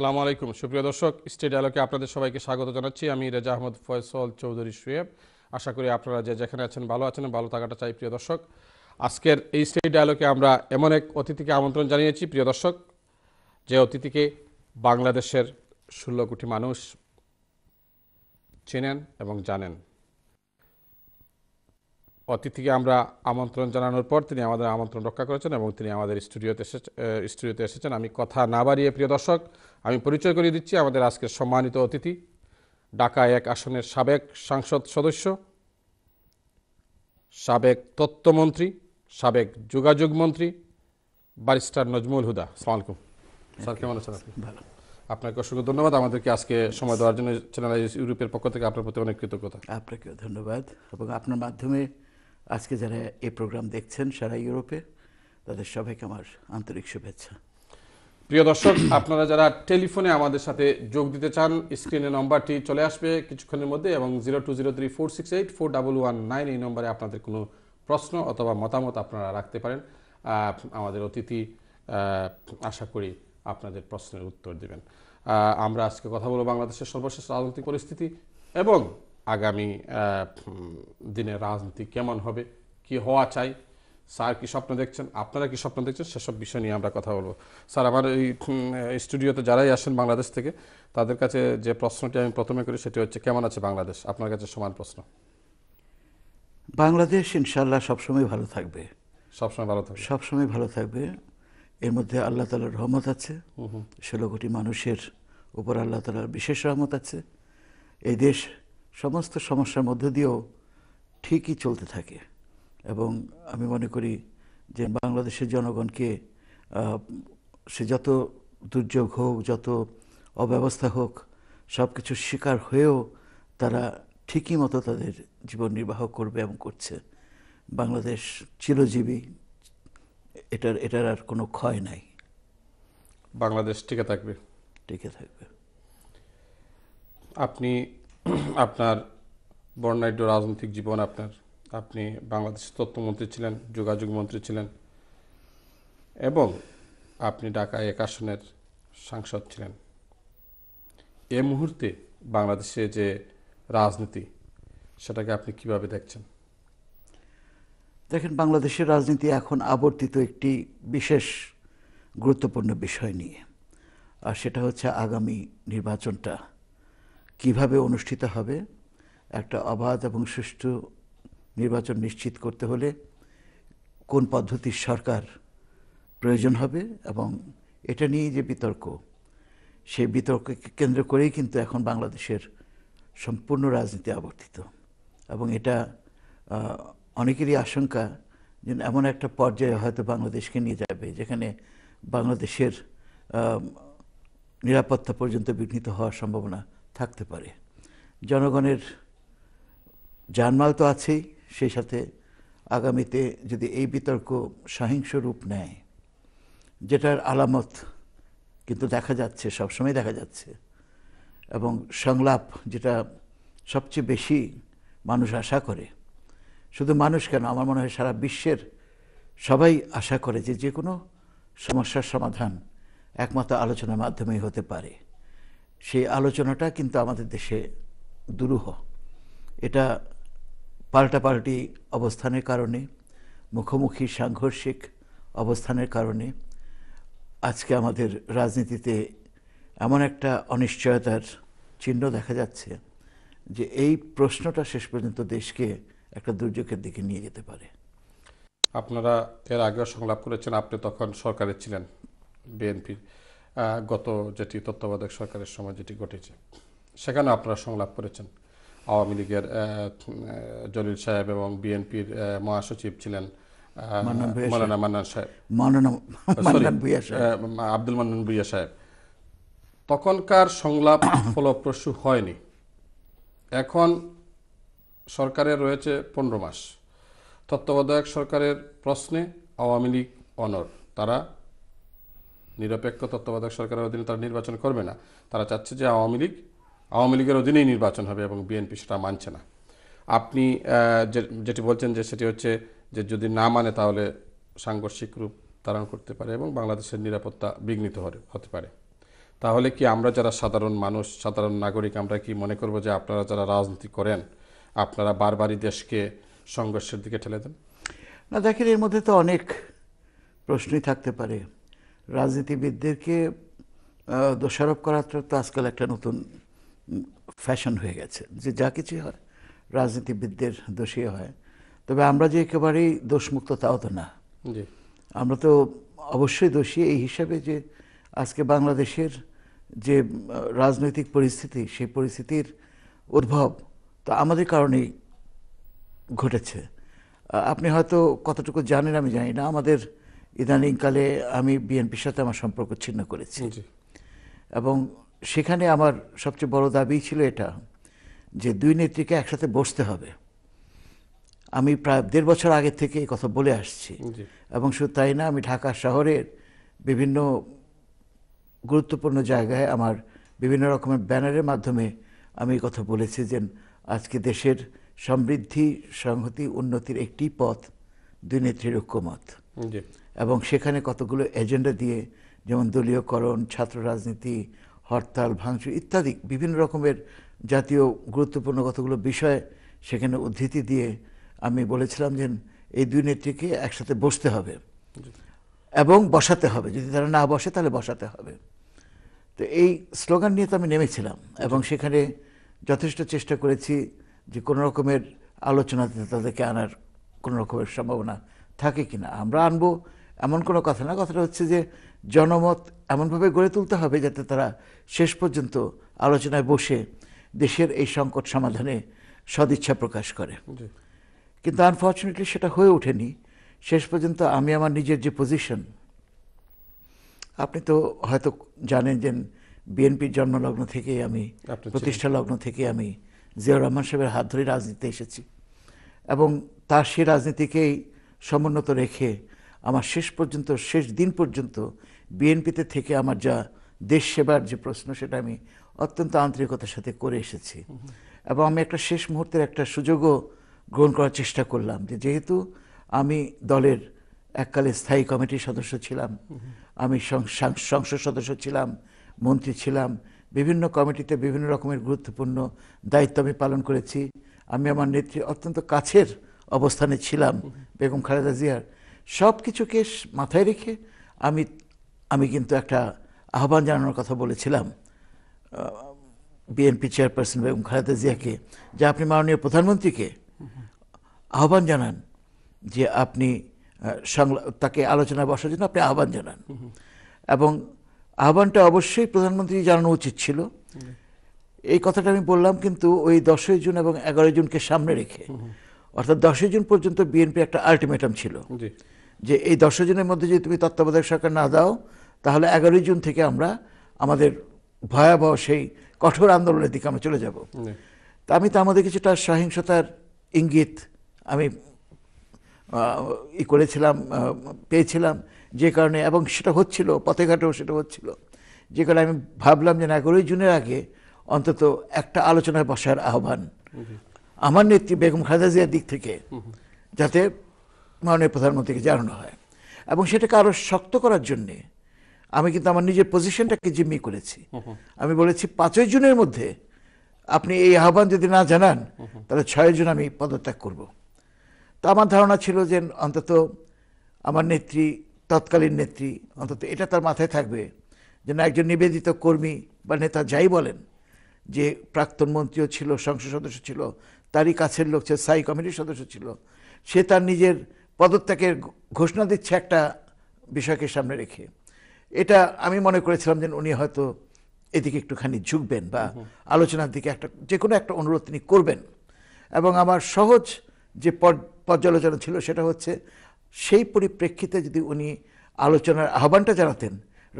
সালাম আলাইকুম সুপ্রিয় দর্শক স্টেট আলোকে আপনাদের সবাইকে স্বাগত জানাচ্ছি আমি রেজা আহমদ ফয়সল চৌধুরী সুয়েব আশা করি আপনারা যে যেখানে আছেন ভালো আছেন ভালো থাকাটা চাই প্রিয় দর্শক আজকের এই স্টেট আলোকে আমরা এমন এক অতিথিকে আমন্ত্রণ জানিয়েছি প্রিয় দর্শক যে অতিথিকে বাংলাদেশের ষোলো কোটি মানুষ চেনেন এবং জানেন অতিথিকে আমরা আমন্ত্রণ জানানোর পর তিনি আমাদের আমন্ত্রণ রক্ষা করেছেন এবং তিনি আমাদের স্টুডিওতে এসে স্টুডিওতে এসেছেন আমি কথা না বাড়িয়ে প্রিয় দর্শক আমি পরিচয় করিয়ে দিচ্ছি আমাদের আজকের সম্মানিত অতিথি ঢাকা এক আসনের সাবেক সাংসদ সদস্য সাবেক তত্ত্বমন্ত্রী সাবেক যোগাযোগ মন্ত্রী বারিস্টার নজমুল হুদা আলাইকুম স্যার কেমন আছেন আপনি ভালো আপনাকে অসংখ্য ধন্যবাদ আমাদেরকে আজকে সময় দেওয়ার জন্য চ্যানেল ইউরোপের পক্ষ থেকে আপনার প্রতি অনেক কৃতজ্ঞতা আপনাকে ধন্যবাদ এবং আপনার মাধ্যমে আজকে যারা এই প্রোগ্রাম দেখছেন সারা ইউরোপে তাদের সবাইকে আমার আন্তরিক শুভেচ্ছা প্রিয় দর্শক আপনারা যারা টেলিফোনে আমাদের সাথে যোগ দিতে চান স্ক্রিনে নম্বরটি চলে আসবে কিছুক্ষণের মধ্যে এবং zero two zero three four six eight four double one nine এই নম্বরে আপনাদের কোনো প্রশ্ন অথবা মতামত আপনারা রাখতে পারেন আমাদের অতিথি আশা করি আপনাদের প্রশ্নের উত্তর দেবেন আমরা আজকে কথা বলবো বাংলাদেশের সর্বশেষ রাজনৈতিক পরিস্থিতি এবং আগামী দিনে রাজনীতি কেমন হবে কি হওয়া চাই স্যার কি স্বপ্ন দেখছেন আপনারা কি স্বপ্ন দেখছেন সেসব বিষয় নিয়ে আমরা কথা বলবো স্যার আমার এই স্টুডিওতে যারাই আসেন বাংলাদেশ থেকে তাদের কাছে যে প্রশ্নটি আমি প্রথমে করি সেটি হচ্ছে কেমন আছে বাংলাদেশ আপনার কাছে সমান প্রশ্ন বাংলাদেশ ইনশাল্লাহ সবসময় ভালো থাকবে সবসময় ভালো থাকবে সবসময় ভালো থাকবে এর মধ্যে আল্লাহ তালার রহমত আছে ষোলো কোটি মানুষের উপর আল্লাহ তালার বিশেষ রহমত আছে এই দেশ সমস্ত সমস্যার মধ্য দিয়েও ঠিকই চলতে থাকে এবং আমি মনে করি যে বাংলাদেশের জনগণকে সে যত দুর্যোগ হোক যত অব্যবস্থা হোক সব কিছু শিকার হয়েও তারা ঠিকই মতো তাদের জীবন নির্বাহ করবে এবং করছে বাংলাদেশ চিরজীবী এটার এটার আর কোনো ক্ষয় নাই বাংলাদেশ টিকে থাকবে টিকে থাকবে আপনি আপনার বর্ণাঢ্য রাজনৈতিক জীবন আপনার আপনি বাংলাদেশের তথ্যমন্ত্রী ছিলেন যোগাযোগ মন্ত্রী ছিলেন এবং আপনি ঢাকা এক আসনের সাংসদ ছিলেন এ মুহূর্তে বাংলাদেশে যে রাজনীতি সেটাকে আপনি কিভাবে দেখছেন দেখেন বাংলাদেশের রাজনীতি এখন আবর্তিত একটি বিশেষ গুরুত্বপূর্ণ বিষয় নিয়ে আর সেটা হচ্ছে আগামী নির্বাচনটা কিভাবে অনুষ্ঠিত হবে একটা অবাধ এবং সুষ্ঠু নির্বাচন নিশ্চিত করতে হলে কোন পদ্ধতির সরকার প্রয়োজন হবে এবং এটা নিয়ে যে বিতর্ক সেই বিতর্ককে কেন্দ্র করেই কিন্তু এখন বাংলাদেশের সম্পূর্ণ রাজনীতি আবর্তিত এবং এটা অনেকেরই আশঙ্কা যে এমন একটা পর্যায়ে হয়তো বাংলাদেশকে নিয়ে যাবে যেখানে বাংলাদেশের নিরাপত্তা পর্যন্ত বিঘ্নিত হওয়ার সম্ভাবনা থাকতে পারে জনগণের জানমাল তো আছেই সেই সাথে আগামীতে যদি এই বিতর্ক সহিংস রূপ নেয় যেটার আলামত কিন্তু দেখা যাচ্ছে সবসময় দেখা যাচ্ছে এবং সংলাপ যেটা সবচেয়ে বেশি মানুষ আশা করে শুধু মানুষ কেন আমার মনে হয় সারা বিশ্বের সবাই আশা করে যে যে কোনো সমস্যার সমাধান একমাত্র আলোচনার মাধ্যমেই হতে পারে সেই আলোচনাটা কিন্তু আমাদের দেশে দুরূহ এটা পাল্টাপাল্টি অবস্থানের কারণে মুখোমুখি সাংঘর্ষিক অবস্থানের কারণে আজকে আমাদের রাজনীতিতে এমন একটা অনিশ্চয়তার চিহ্ন দেখা যাচ্ছে যে এই প্রশ্নটা শেষ পর্যন্ত দেশকে একটা দুর্যোগের দিকে নিয়ে যেতে পারে আপনারা এর আগেও সংলাপ করেছেন আপনি তখন সরকারে ছিলেন বিএনপির গত যেটি তত্ত্বাবধায়ক সরকারের সময় যেটি ঘটেছে সেখানে আপনারা সংলাপ করেছেন আওয়ামী লীগের জলিল সাহেব এবং বিএনপির মহাসচিব ছিলেন মৌলানা মান্নান সাহেব আব্দুল মান্নান ভুইয়া সাহেব তখনকার সংলাপ ফলপ্রসূ হয়নি এখন সরকারের রয়েছে পনেরো মাস তত্ত্বাবধায়ক সরকারের প্রশ্নে আওয়ামী লীগ অনর তারা নিরপেক্ষ তত্ত্বাবধায়ক সরকারের অধীনে তারা নির্বাচন করবে না তারা চাচ্ছে যে আওয়ামী লীগ আওয়ামী লীগের অধীনেই নির্বাচন হবে এবং বিএনপি সেটা মানছে না আপনি যেটি বলছেন যে সেটি হচ্ছে যে যদি না মানে তাহলে সাংঘর্ষিক রূপ ধারণ করতে পারে এবং বাংলাদেশের নিরাপত্তা বিঘ্নিত হতে পারে তাহলে কি আমরা যারা সাধারণ মানুষ সাধারণ নাগরিক আমরা কি মনে করব যে আপনারা যারা রাজনীতি করেন আপনারা বারবারই দেশকে সংঘর্ষের দিকে ঠেলে দেন না দেখেন এর মধ্যে তো অনেক প্রশ্নই থাকতে পারে রাজনীতিবিদদেরকে দোষারোপ করার তো আজকাল একটা নতুন ফ্যাশন হয়ে গেছে যে যা কিছু হয় রাজনীতিবিদদের দোষী হয় তবে আমরা যে একেবারেই দোষমুক্ত তাও তো না আমরা তো অবশ্যই দোষী এই হিসাবে যে আজকে বাংলাদেশের যে রাজনৈতিক পরিস্থিতি সেই পরিস্থিতির উদ্ভব তা আমাদের কারণেই ঘটেছে আপনি হয়তো কতটুকু জানেন আমি জানি না আমাদের ইদানিংকালে আমি বিএনপির সাথে আমার সম্পর্ক ছিন্ন করেছি এবং সেখানে আমার সবচেয়ে বড় দাবি ছিল এটা যে দুই নেত্রীকে একসাথে বসতে হবে আমি প্রায় দেড় বছর আগে থেকে এই কথা বলে আসছি এবং শুধু তাই না আমি ঢাকা শহরের বিভিন্ন গুরুত্বপূর্ণ জায়গায় আমার বিভিন্ন রকমের ব্যানারের মাধ্যমে আমি এই কথা বলেছি যে আজকে দেশের সমৃদ্ধি সংহতি উন্নতির একটি পথ দুই নেত্রীর ঐক্যমত এবং সেখানে কতগুলো এজেন্ডা দিয়ে যেমন দলীয়করণ ছাত্র রাজনীতি হরতাল ভাঙচুর ইত্যাদি বিভিন্ন রকমের জাতীয় গুরুত্বপূর্ণ কতগুলো বিষয় সেখানে উদ্ধৃতি দিয়ে আমি বলেছিলাম যে এই দুই নেত্রীকে একসাথে বসতে হবে এবং বসাতে হবে যদি তারা না বসে তাহলে বসাতে হবে তো এই স্লোগান নিয়ে তো আমি নেমেছিলাম এবং সেখানে যথেষ্ট চেষ্টা করেছি যে কোনো রকমের আলোচনাতে তাদেরকে আনার কোনো রকমের সম্ভাবনা থাকে কিনা আমরা আনবো এমন কোনো কথা না কথাটা হচ্ছে যে জনমত এমনভাবে গড়ে তুলতে হবে যাতে তারা শেষ পর্যন্ত আলোচনায় বসে দেশের এই সংকট সমাধানে সদিচ্ছা প্রকাশ করে কিন্তু আনফর্চুনেটলি সেটা হয়ে ওঠেনি শেষ পর্যন্ত আমি আমার নিজের যে পজিশন আপনি তো হয়তো জানেন যে বিএনপির জন্মলগ্ন থেকে আমি প্রতিষ্ঠা লগ্ন থেকে আমি জিয়াউর রহমান সাহেবের হাত ধরে রাজনীতিতে এসেছি এবং তার সেই রাজনীতিকেই সমুন্নত রেখে আমার শেষ পর্যন্ত শেষ দিন পর্যন্ত বিএনপিতে থেকে আমার যা দেশ সেবার যে প্রশ্ন সেটা আমি অত্যন্ত আন্তরিকতার সাথে করে এসেছি এবং আমি একটা শেষ মুহূর্তের একটা সুযোগও গ্রহণ করার চেষ্টা করলাম যে যেহেতু আমি দলের এককালে স্থায়ী কমিটির সদস্য ছিলাম আমি সংসদ সদস্য ছিলাম মন্ত্রী ছিলাম বিভিন্ন কমিটিতে বিভিন্ন রকমের গুরুত্বপূর্ণ দায়িত্ব আমি পালন করেছি আমি আমার নেত্রী অত্যন্ত কাছের অবস্থানে ছিলাম বেগম খালেদা জিয়ার সব কিছুকে মাথায় রেখে আমি আমি কিন্তু একটা আহ্বান জানানোর কথা বলেছিলাম বিএনপি চেয়ারপারসন বেগম খালেদা জিয়াকে যে আপনি মাননীয় প্রধানমন্ত্রীকে আহ্বান জানান যে আপনি তাকে আলোচনায় বসার জন্য আপনি আহ্বান জানান এবং আহ্বানটা অবশ্যই প্রধানমন্ত্রী জানানো উচিত ছিল এই কথাটা আমি বললাম কিন্তু ওই দশই জুন এবং এগারোই জুনকে সামনে রেখে অর্থাৎ দশই জুন পর্যন্ত বিএনপি একটা আলটিমেটাম ছিল যে এই দশ জনের মধ্যে যদি তুমি তত্ত্বাবধায়ক সরকার না দাও তাহলে এগারোই জুন থেকে আমরা আমাদের ভয়াবহ সেই কঠোর আন্দোলনের দিকে আমরা চলে যাব তা আমি তো আমাদের কিছুটা সহিংসতার ইঙ্গিত আমি ই করেছিলাম পেয়েছিলাম যে কারণে এবং সেটা হচ্ছিল পথে ঘাটেও সেটা হচ্ছিল যে কারণে আমি ভাবলাম যে এগারোই জুনের আগে অন্তত একটা আলোচনায় বসার আহ্বান আমার নেত্রী বেগম খালেদা জিয়ার দিক থেকে যাতে মাননীয় প্রধানমন্ত্রীকে জানানো হয় এবং সেটাকে আরও শক্ত করার জন্যে আমি কিন্তু আমার নিজের পজিশনটাকে জিম্মি করেছি আমি বলেছি পাঁচই জুনের মধ্যে আপনি এই আহ্বান যদি না জানান তাহলে ছয় জুন আমি পদত্যাগ করব। তো আমার ধারণা ছিল যে অন্তত আমার নেত্রী তৎকালীন নেত্রী অন্তত এটা তার মাথায় থাকবে যেন একজন নিবেদিত কর্মী বা নেতা যাই বলেন যে প্রাক্তন মন্ত্রীও ছিল সংসদ সদস্য ছিল তারই কাছের লোক ছিল স্থায়ী কমিটির সদস্য ছিল সে তার নিজের পদত্যাগের ঘোষণা দিচ্ছে একটা বিষয়কে সামনে রেখে এটা আমি মনে করেছিলাম যে উনি হয়তো এদিকে একটুখানি ঝুঁকবেন বা আলোচনার দিকে একটা যে কোনো একটা অনুরোধ তিনি করবেন এবং আমার সহজ যে পর্যালোচনা ছিল সেটা হচ্ছে সেই পরিপ্রেক্ষিতে যদি উনি আলোচনার আহ্বানটা জানাতেন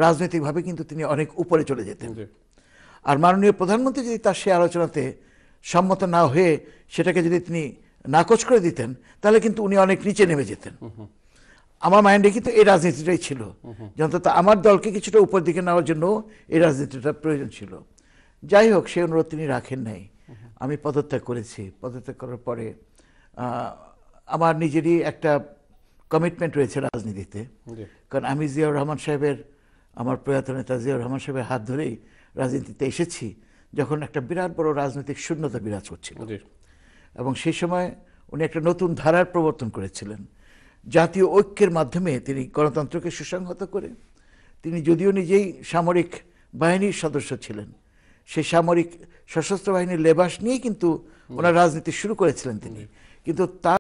রাজনৈতিকভাবে কিন্তু তিনি অনেক উপরে চলে যেতেন আর মাননীয় প্রধানমন্ত্রী যদি তার সেই আলোচনাতে সম্মত না হয়ে সেটাকে যদি তিনি নাকচ করে দিতেন তাহলে কিন্তু উনি অনেক নিচে নেমে যেতেন আমার মাইন্ডে কিন্তু এই রাজনীতিটাই ছিল যন্তত আমার দলকে কিছুটা উপর দিকে নেওয়ার জন্য এই রাজনীতিটা প্রয়োজন ছিল যাই হোক সেই অনুরোধ তিনি রাখেন নাই আমি পদত্যাগ করেছি পদত্যাগ করার পরে আমার নিজেরই একটা কমিটমেন্ট রয়েছে রাজনীতিতে কারণ আমি জিয়াউর রহমান সাহেবের আমার প্রয়াত নেতা জিয়াউর রহমান সাহেবের হাত ধরেই রাজনীতিতে এসেছি যখন একটা বিরাট বড় রাজনৈতিক শূন্যতা বিরাজ করছিল এবং সেই সময় উনি একটা নতুন ধারার প্রবর্তন করেছিলেন জাতীয় ঐক্যের মাধ্যমে তিনি গণতন্ত্রকে সুসংহত করে তিনি যদিও নিজেই সামরিক বাহিনীর সদস্য ছিলেন সেই সামরিক সশস্ত্র বাহিনীর লেবাস নিয়ে কিন্তু ওনার রাজনীতি শুরু করেছিলেন তিনি কিন্তু তার